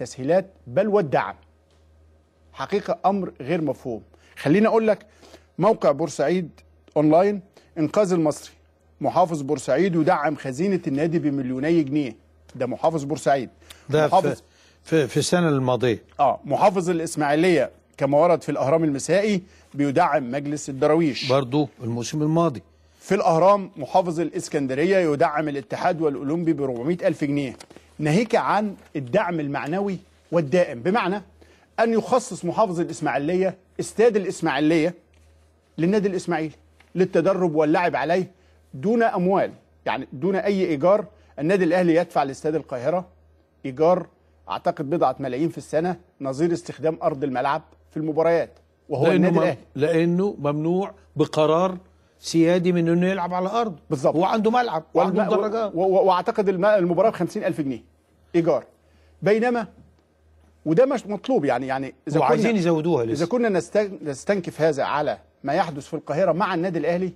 التسهيلات بل والدعم حقيقة أمر غير مفهوم خليني أقول لك موقع بورسعيد أونلاين إنقاذ المصري محافظ بورسعيد يدعم خزينة النادي بمليوني جنيه ده محافظ بورسعيد ده محافظ في, في السنة الماضية آه محافظ الإسماعيلية كما ورد في الأهرام المسائي بيدعم مجلس الدراويش برضو الموسم الماضي في الأهرام محافظ الإسكندرية يدعم الاتحاد والأولمبي ب 400 ألف جنيه ناهيك عن الدعم المعنوي والدائم بمعنى أن يخصص محافظ الإسماعيلية استاد الإسماعيلية للنادي الإسماعيلي للتدرب واللعب عليه دون أموال يعني دون أي إيجار النادي الأهلي يدفع لاستاد القاهرة إيجار أعتقد بضعة ملايين في السنة نظير استخدام أرض الملعب في المباريات وهو لأنه النادي الأهلي لأنه ممنوع بقرار سيادي من انه يلعب على ارضه بالظبط هو عنده ملعب وعنده مدرجات واعتقد المباراه ب 50000 جنيه ايجار بينما وده مش مطلوب يعني يعني اذا عايزين يزودوها لسه اذا كنا نستنكف هذا على ما يحدث في القاهره مع النادي الاهلي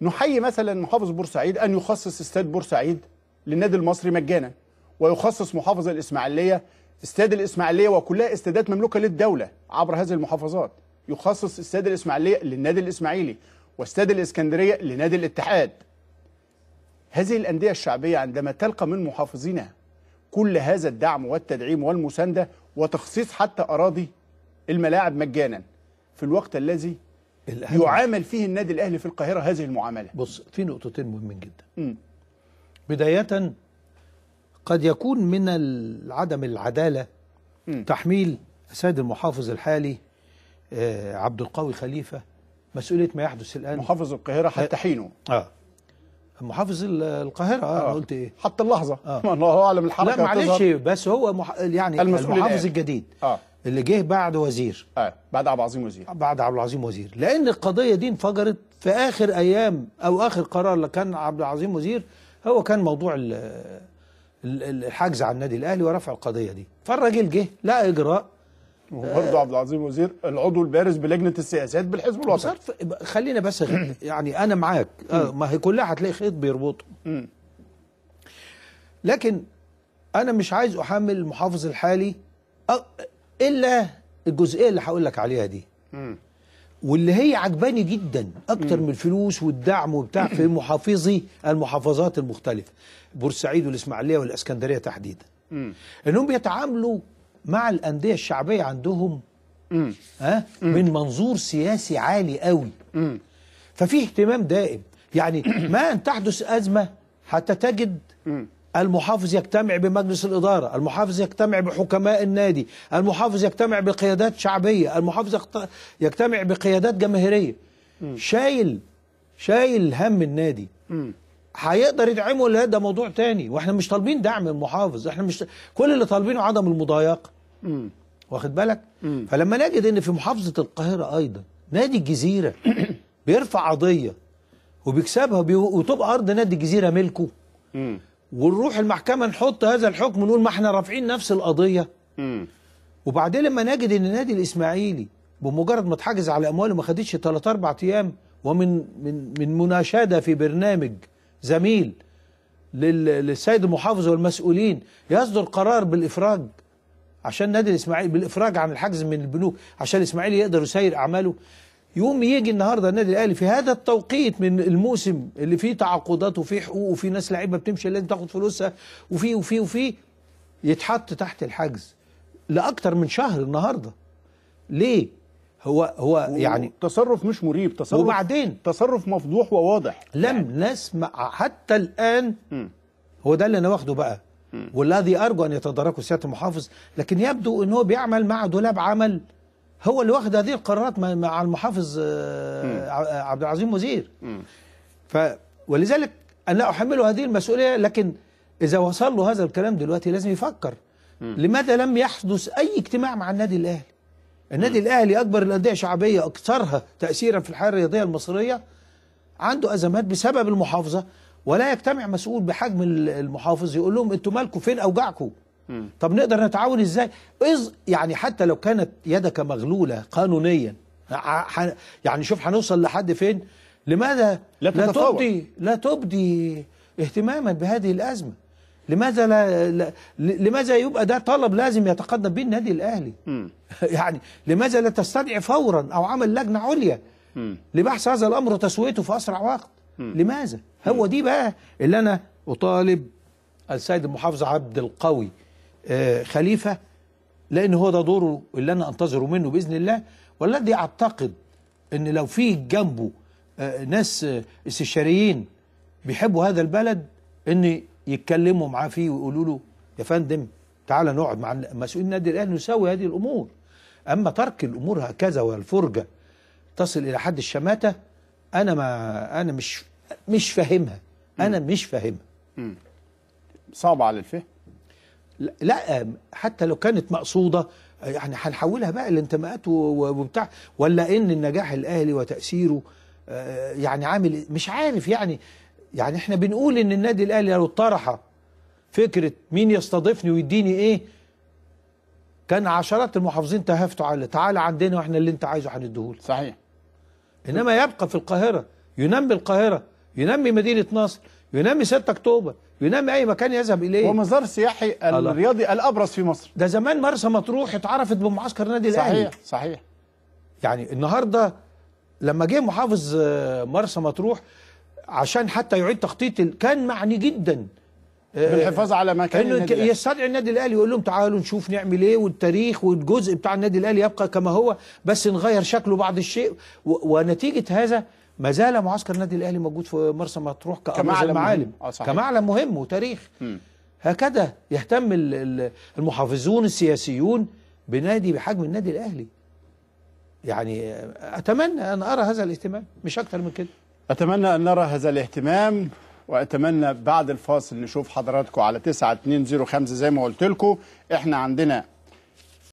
نحيي مثلا محافظ بورسعيد ان يخصص استاد بورسعيد للنادي المصري مجانا ويخصص محافظ الاسماعيليه استاد الاسماعيليه وكلها استادات مملوكه للدوله عبر هذه المحافظات يخصص استاد الاسماعيليه للنادي الاسماعيلي واستاد الإسكندرية لنادي الاتحاد هذه الأندية الشعبية عندما تلقى من محافظينها كل هذا الدعم والتدعيم والمساندة وتخصيص حتى أراضي الملاعب مجانا في الوقت الذي يعامل فيه النادي الأهلي في القاهرة هذه المعاملة بص في نقطتين مهمين جدا م. بداية قد يكون من عدم العدالة م. تحميل السيد المحافظ الحالي آه، عبد القوي خليفة مسؤوليه ما يحدث الان محافظ القاهره حتى حينه اه محافظ القاهرة آه. أنا آه. قلت إيه حتى اللحظة آه. الله أعلم الحركة لا معلش بس هو مح... يعني المحافظ الجديد آه. اللي جه بعد وزير آه. بعد عبد العظيم وزير آه، بعد عبد العظيم وزير لأن القضية دي انفجرت في آخر أيام أو آخر قرار اللي كان عبد العظيم وزير هو كان موضوع الحجز على النادي الأهلي ورفع القضية دي فالراجل جه لا إجراء وبرضه عبد العظيم وزير العضو البارز بلجنه السياسات بالحزب الوطني خلينا بس يعني انا معاك آه، ما هي كلها هتلاقي خيط بيربطه لكن انا مش عايز احمل المحافظ الحالي الا الجزئيه اللي هقول لك عليها دي واللي هي عجباني جدا اكتر من الفلوس والدعم وبتاع في محافظي المحافظات المختلفه بورسعيد والاسماعيليه والاسكندريه تحديدا انهم بيتعاملوا مع الانديه الشعبيه عندهم ها من منظور سياسي عالي قوي ففي اهتمام دائم يعني ما ان تحدث ازمه حتى تجد المحافظ يجتمع بمجلس الإدارة المحافظ يجتمع بحكماء النادي المحافظ يجتمع بقيادات شعبية المحافظ يجتمع بقيادات جماهيرية شايل شايل هم النادي هيقدر يدعمه ولا ده موضوع تاني واحنا مش طالبين دعم المحافظ احنا مش كل اللي طالبينه عدم المضايقه واخد بالك مم. فلما نجد ان في محافظه القاهره ايضا نادي الجزيره بيرفع قضيه وبيكسبها بي... وتبقى ارض نادي الجزيره ملكه ونروح المحكمه نحط هذا الحكم نقول ما احنا رافعين نفس القضيه مم. وبعدين لما نجد ان النادي الاسماعيلي بمجرد ما اتحجز على امواله ما خدتش 3 4 ايام ومن من من مناشده في برنامج زميل للسيد المحافظ والمسؤولين يصدر قرار بالإفراج عشان نادي الإسماعيلي بالإفراج عن الحجز من البنوك عشان الإسماعيلي يقدر يسير أعماله يقوم يجي النهارده النادي الاهلي في هذا التوقيت من الموسم اللي فيه تعاقدات وفيه حقوق وفيه ناس لعيبه بتمشي لازم تاخد فلوسها وفيه وفيه وفيه يتحط تحت الحجز لاكثر من شهر النهارده ليه؟ هو هو يعني تصرف مش مريب تصرف وبعدين تصرف مفضوح وواضح لم يعني. نسمع حتى الان م. هو ده اللي انا واخده بقى والذي ارجو ان يتداركه سياده المحافظ لكن يبدو ان هو بيعمل مع دولاب عمل هو اللي واخد هذه القرارات مع المحافظ آه، آه، عبد العظيم وزير ف ولذلك انا لا احمله هذه المسؤوليه لكن اذا وصل له هذا الكلام دلوقتي لازم يفكر م. لماذا لم يحدث اي اجتماع مع النادي الاهلي النادي الاهلي اكبر الانديه شعبيه اكثرها تاثيرا في الحياه الرياضيه المصريه عنده ازمات بسبب المحافظه ولا يجتمع مسؤول بحجم المحافظ يقول لهم انتوا مالكم فين اوجعكم طب نقدر نتعاون ازاي إز يعني حتى لو كانت يدك مغلوله قانونيا يعني شوف هنوصل لحد فين لماذا لا, لا تبدي لا تبدي اهتماما بهذه الازمه لماذا لا, لماذا يبقى ده طلب لازم يتقدم به النادي الاهلي يعني لماذا لا تستدعي فورا او عمل لجنه عليا لبحث هذا الامر وتسويته في اسرع وقت لماذا هو دي بقى اللي انا اطالب السيد المحافظ عبد القوي آه، خليفه لان هو ده دوره اللي انا انتظره منه باذن الله والذي اعتقد ان لو في جنبه آه، ناس آه، استشاريين بيحبوا هذا البلد ان يتكلموا معاه فيه ويقولوا له يا فندم تعالى نقعد مع مسؤولين النادي الاهلي نساوي هذه الامور اما ترك الامور هكذا والفرجه تصل الى حد الشماته انا ما انا مش مش فاهمها انا م. مش فاهمها صعبه على الفهم لا حتى لو كانت مقصوده يعني هنحولها بقى الانتماءات وبتاع ولا ان النجاح الاهلي وتاثيره آه، يعني عامل إيه؟ مش عارف يعني يعني احنا بنقول ان النادي الاهلي لو طرح فكره مين يستضيفني ويديني ايه كان عشرات المحافظين تهافتوا على تعالى عندنا واحنا اللي انت عايزه هنديهولك صحيح انما يبقى في القاهره ينمي القاهره ينمي مدينه نصر ينمي 6 اكتوبر ينمي اي مكان يذهب اليه مزار سياحي الرياضي الله. الابرز في مصر ده زمان مرسى مطروح اتعرفت بمعسكر النادي الاهلي صحيح صحيح يعني النهارده لما جه محافظ آه، مرسى مطروح عشان حتى يعيد تخطيط كان معني جدا آه، بالحفاظ على مكان انه يستدعي النادي الاهلي ويقول لهم تعالوا نشوف نعمل ايه والتاريخ والجزء بتاع النادي الاهلي يبقى كما هو بس نغير شكله بعض الشيء ونتيجه هذا ما زال معسكر النادي الاهلي موجود في مرسى مطروح كمعلم معالم آه، كمعلم مهم وتاريخ م. هكذا يهتم المحافظون السياسيون بنادي بحجم النادي الاهلي يعني اتمنى ان ارى هذا الاهتمام مش اكتر من كده أتمنى أن نرى هذا الاهتمام وأتمنى بعد الفاصل نشوف حضراتكم على 9205 زي ما قلت لكم إحنا عندنا